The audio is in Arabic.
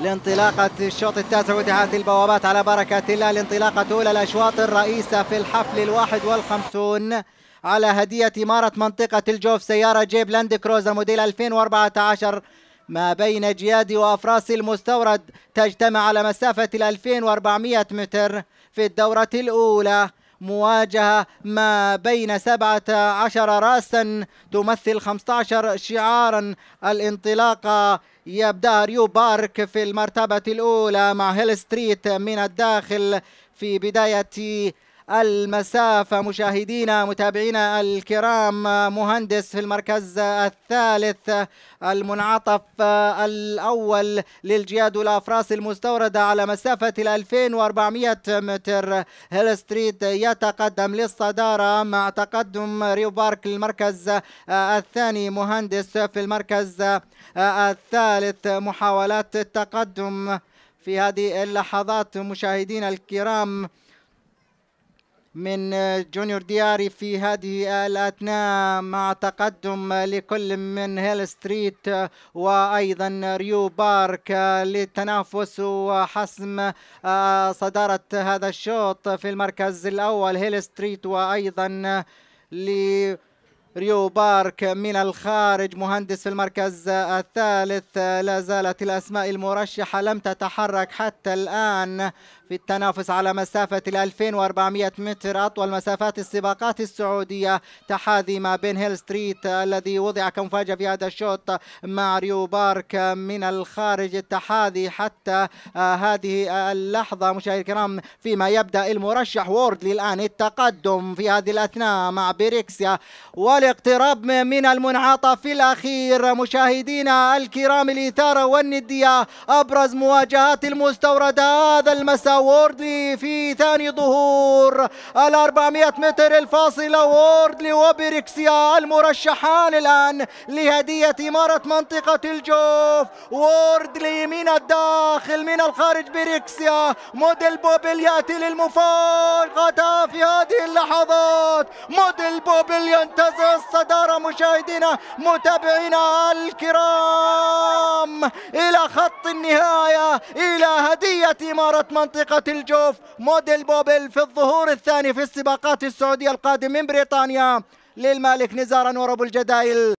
لانطلاقة الشوط التاسع وتحات البوابات على بركة الله لانطلاقة أولى الأشواط الرئيسة في الحفل الواحد والخمسون على هدية إمارة منطقة الجوف سيارة جيب لاند كروزر موديل 2014 ما بين جيادي وأفراس المستورد تجتمع على مسافة ال 2400 متر في الدورة الأولى مواجهة ما بين سبعة عشر راسا تمثل خمسة عشر شعارا الانطلاقة يبدأ ريو بارك في المرتبة الأولى مع هيل ستريت من الداخل في بداية المسافة مشاهدينا متابعينا الكرام مهندس في المركز الثالث المنعطف الأول للجياد والأفراس المستوردة على مسافة 2400 متر هيل ستريت يتقدم للصدارة مع تقدم ريو بارك للمركز الثاني مهندس في المركز الثالث محاولات التقدم في هذه اللحظات مشاهدينا الكرام من آه، جونيور دياري في هذه الأثناء مع تقدم لكل من هيل ستريت آه، وأيضا ريو بارك آه، للتنافس وحسم صدارة هذا الشوط في المركز الأول هيل ستريت وأيضا ل ريو بارك من الخارج مهندس في المركز الثالث لا زالت الأسماء المرشحة لم تتحرك حتى الآن في التنافس على مسافة ال 2400 متر أطول مسافات السباقات السعودية تحاذي ما بين هيل ستريت الذي وضع كمفاجأة في هذا الشوط مع ريو بارك من الخارج التحاذي حتى آه، هذه اللحظة مشاهدي الكرام فيما يبدأ المرشح ووردلي الآن التقدم في هذه الأثناء مع بيريكسيا ولي الاقتراب من المنعطف الأخير مشاهدينا الكرام الإثارة والندية أبرز مواجهات المستوردة هذا المساء ووردلي في ثاني ظهور ال 400 متر الفاصلة ووردلي وبريكسيا المرشحان الآن لهدية إمارة منطقة الجوف ووردلي من الداخل من الخارج بريكسيا موديل بوبل يأتي للمفارقة في هذه اللحظات موديل بوبل ينتظر الصدارة مشاهدينا متابعينا الكرام إلى خط النهاية إلى هدية إمارة منطقة الجوف موديل بوبل في الظهور الثاني في السباقات السعودية القادم من بريطانيا للمالك نزار نور أبو الجدايل